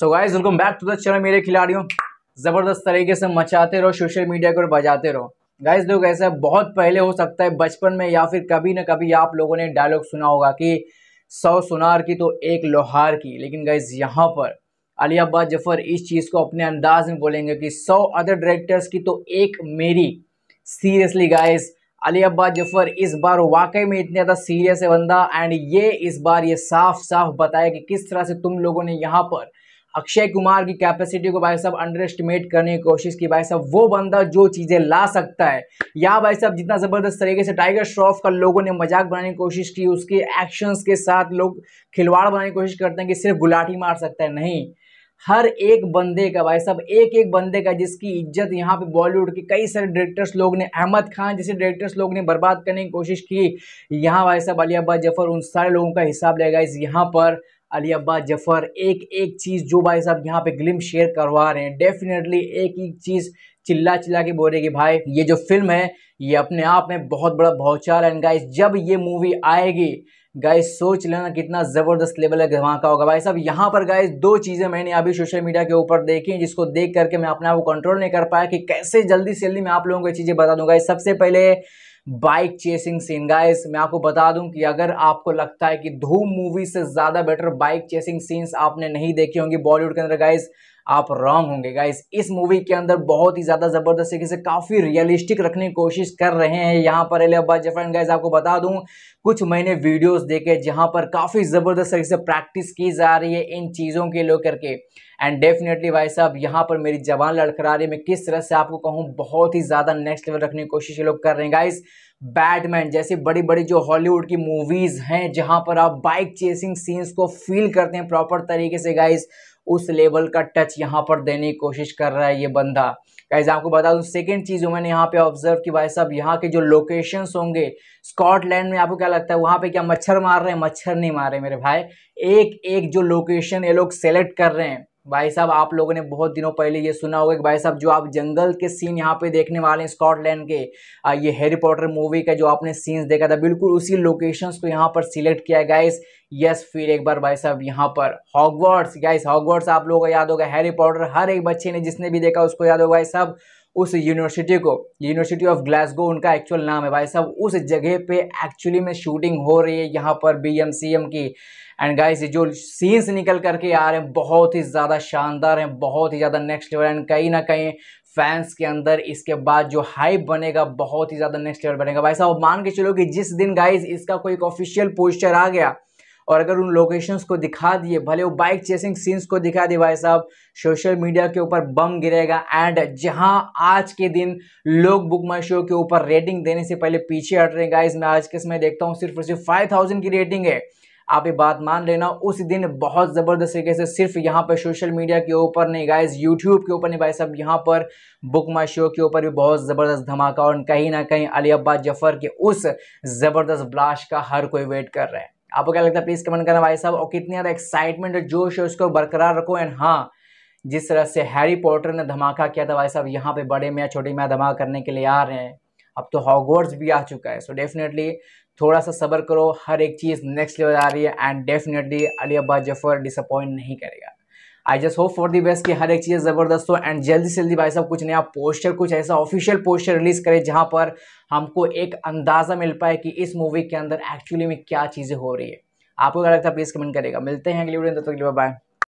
so guys welcome back to the channel मेरे खिलाड़ियों ज़बरदस्त तरीके से मचाते रहो सोशल मीडिया को बजाते रहो गाइज लोग ऐसा बहुत पहले हो सकता है बचपन में या फिर कभी ना कभी आप लोगों ने डायलॉग सुना होगा कि सौ सुनार की तो एक लोहार की लेकिन गाइज यहाँ पर अली अब्बा जफर इस चीज़ को अपने अंदाज में बोलेंगे कि सौ अदर डायरेक्टर्स की तो एक मेरी सीरियसली गाइज अली अब्बा जफर इस बार वाकई में इतने ज़्यादा सीरियस है बंदा एंड ये इस बार ये साफ साफ बताया कि किस तरह से तुम लोगों ने यहाँ पर अक्षय कुमार की कैपेसिटी को भाई साहब अंडर एस्टिमेट करने की कोशिश की भाई साहब वो बंदा जो चीज़ें ला सकता है या भाई साहब जितना ज़बरदस्त तरीके से टाइगर श्रॉफ का लोगों ने मजाक बनाने की कोशिश की उसके एक्शंस के साथ लोग खिलवाड़ बनाने की कोशिश करते हैं कि सिर्फ गुलाटी मार सकता है नहीं हर एक बंदे का भाई साहब एक एक बंदे का जिसकी इज्जत यहाँ पे बॉलीवुड के कई सारे डायरेक्टर्स लोग ने अहमद खान जैसे डायरेक्टर्स लोग ने बर्बाद करने की कोशिश की यहाँ भाई साहब अली अब्बा जफर उन सारे लोगों का हिसाब लेगा इस यहाँ पर अली अब्बा जफ़र एक एक चीज़ जो भाई साहब यहाँ पे ग्लिम शेयर करवा रहे हैं डेफिनेटली एक एक चीज़ चिल्ला चिल्ला के बोल रहे कि भाई ये जो फिल्म है ये अपने आप में बहुत बड़ा भौचाल है गाइस जब ये मूवी आएगी गाइस सोच लेना कितना ज़बरदस्त लेवल है वहाँ का होगा भाई साहब यहाँ पर गाइस दो चीज़ें मैंने अभी सोशल मीडिया के ऊपर देखी जिसको देख करके मैं अपने आप को कंट्रोल नहीं कर पाया कि कैसे जल्दी से जल्दी मैं आप लोगों को ये चीज़ें बता दूँगा सबसे पहले बाइक चेसिंग सीन गाइस मैं आपको बता दूं कि अगर आपको लगता है कि धूम मूवी से ज़्यादा बेटर बाइक चेसिंग सीन्स आपने नहीं देखे होंगे बॉलीवुड के अंदर गाइस आप रॉन्ग होंगे गाइस इस मूवी के अंदर बहुत ही ज़्यादा ज़बरदस्त तरीके से काफ़ी रियलिस्टिक रखने की कोशिश कर रहे हैं यहाँ पर अली अब्बास जफर गाइस आपको बता दूँ कुछ मैंने वीडियोस देखे जहाँ पर काफ़ी ज़बरदस्त तरीके से प्रैक्टिस की जा रही है इन चीज़ों के लेकर के एंड डेफिनेटली भाई साहब यहाँ पर मेरी जबान लड़खड़ा रही है मैं किस तरह से आपको कहूँ बहुत ही ज़्यादा नेक्स्ट लेवल रखने की कोशिश ये लोग कर रहे हैं गाइज़ बैटमैन जैसी बड़ी बड़ी जो हॉलीवुड की मूवीज़ हैं जहां पर आप बाइक चेसिंग सीन्स को फील करते हैं प्रॉपर तरीके से गाइज उस लेवल का टच यहाँ पर देने की कोशिश कर रहा है ये बंदा गाइज आपको बता दूँ सेकेंड चीज़ मैंने यहाँ पे ऑब्जर्व की भाई साहब यहाँ के जो लोकेशंस होंगे स्कॉटलैंड में आपको क्या लगता है वहाँ पे क्या मच्छर मार रहे हैं मच्छर नहीं मार रहे मेरे भाई एक एक जो लोकेशन ये लोग सेलेक्ट कर रहे हैं भाई साहब आप लोगों ने बहुत दिनों पहले ये सुना होगा कि भाई साहब जो आप जंगल के सीन यहाँ पे देखने वाले हैं स्कॉटलैंड के ये हैरी पॉटर मूवी का जो आपने सीन्स देखा था बिल्कुल उसी लोकेशंस को यहाँ पर सिलेक्ट किया गाइस यस फिर एक बार भाई साहब यहाँ पर हॉगवर्ड्स गाइस हॉगवर्ड्स आप लोगों को याद होगा हैरी पॉटर हर एक बच्चे ने जिसने भी देखा उसको याद होगा भाई साहब उस यूनिवर्सिटी को यूनिवर्सिटी ऑफ ग्लासगो उनका एक्चुअल नाम है भाई साहब उस जगह पे एक्चुअली में शूटिंग हो रही है यहाँ पर बी एम सी एम की एंड गाइस जो सीन्स निकल करके आ रहे हैं बहुत ही ज़्यादा शानदार हैं बहुत ही ज़्यादा नेक्स्ट लेवल एंड कहीं ना कहीं फैंस के अंदर इसके बाद जो हाइप बनेगा बहुत ही ज़्यादा नेक्स्ट लेवल बनेगा भाई साहब मान के चलो कि जिस दिन गाइज इसका कोई ऑफिशियल पोस्टर आ गया और अगर उन लोकेशंस को दिखा दिए भले वो बाइक चेसिंग सीन्स को दिखा दिए भाई साहब सोशल मीडिया के ऊपर बम गिरेगा एंड जहां आज के दिन लोग बुक माई शो के ऊपर रेटिंग देने से पहले पीछे हट रहे हैं गाइज मैं आज के समय देखता हूँ सिर्फ और सिर्फ फाइव की रेटिंग है आप ये बात मान लेना उस दिन बहुत ज़बरदस्त तरीके से सिर्फ यहाँ पर सोशल मीडिया के ऊपर नहीं गाइज यूट्यूब के ऊपर नहीं भाई साहब यहाँ पर बुक माई शो के ऊपर भी बहुत ज़बरदस्त धमाका और कहीं ना कहीं अली अब्बा जफ़र के उस ज़बरदस्त ब्लास्ट का हर कोई वेट कर रहा है आपको क्या लगता है प्लीज़ कमेंट करना भाई साहब और कितनी ज़्यादा एक्साइटमेंट और जोश है उसको बरकरार रखो एंड हाँ जिस तरह से हैरी पॉटर ने धमाका किया था भाई साहब यहाँ पे बड़े में छोटे में धमाका करने के लिए आ रहे हैं अब तो हॉगवर्ड्स भी आ चुका है सो so डेफिनेटली थोड़ा सा सबर करो हर एक चीज़ नेक्स्ट लेवल आ रही है एंड डेफिनेटली अली अब्बा जफर डिसअपॉइंट नहीं करेगा I just hope for the best कि हर एक चीज़ ज़बरदस्त हो एंड जल्दी से जल्दी भाई साहब कुछ नया पोस्टर कुछ ऐसा ऑफिशियल पोस्टर रिलीज़ करे जहाँ पर हमको एक अंदाज़ा मिल पाए कि इस मूवी के अंदर एक्चुअली में क्या चीज़ें हो रही है आपको क्या लगता है प्लीज़ कमेंट करेगा मिलते हैं अगली वीडियो तो बाय